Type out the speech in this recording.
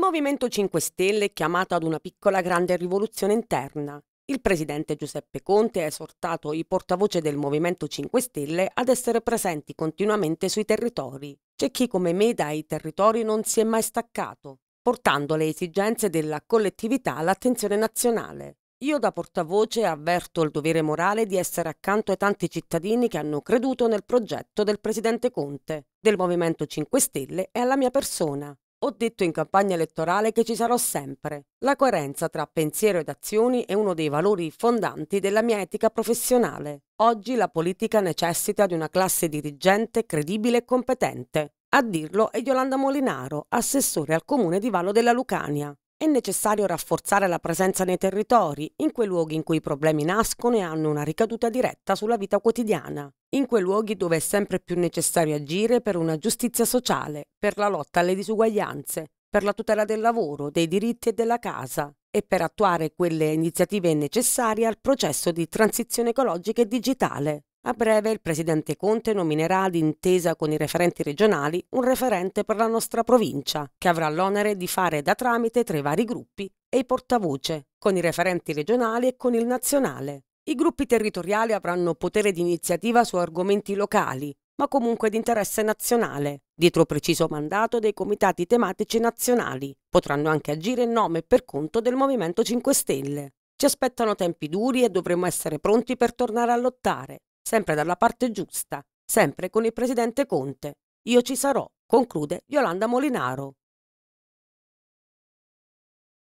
Movimento 5 Stelle è chiamato ad una piccola grande rivoluzione interna. Il presidente Giuseppe Conte ha esortato i portavoce del Movimento 5 Stelle ad essere presenti continuamente sui territori. C'è chi come me dai territori non si è mai staccato, portando le esigenze della collettività all'attenzione nazionale. Io da portavoce avverto il dovere morale di essere accanto ai tanti cittadini che hanno creduto nel progetto del presidente Conte, del Movimento 5 Stelle e alla mia persona. Ho detto in campagna elettorale che ci sarò sempre. La coerenza tra pensiero ed azioni è uno dei valori fondanti della mia etica professionale. Oggi la politica necessita di una classe dirigente credibile e competente. A dirlo è Yolanda Molinaro, assessore al comune di Vallo della Lucania è necessario rafforzare la presenza nei territori, in quei luoghi in cui i problemi nascono e hanno una ricaduta diretta sulla vita quotidiana, in quei luoghi dove è sempre più necessario agire per una giustizia sociale, per la lotta alle disuguaglianze, per la tutela del lavoro, dei diritti e della casa e per attuare quelle iniziative necessarie al processo di transizione ecologica e digitale. A breve il presidente Conte nominerà, d'intesa con i referenti regionali, un referente per la nostra provincia, che avrà l'onere di fare da tramite tra i vari gruppi e i portavoce, con i referenti regionali e con il nazionale. I gruppi territoriali avranno potere di iniziativa su argomenti locali, ma comunque di interesse nazionale, dietro preciso mandato dei comitati tematici nazionali. Potranno anche agire in nome e per conto del Movimento 5 Stelle. Ci aspettano tempi duri e dovremo essere pronti per tornare a lottare, sempre dalla parte giusta, sempre con il presidente Conte. Io ci sarò, conclude Yolanda Molinaro.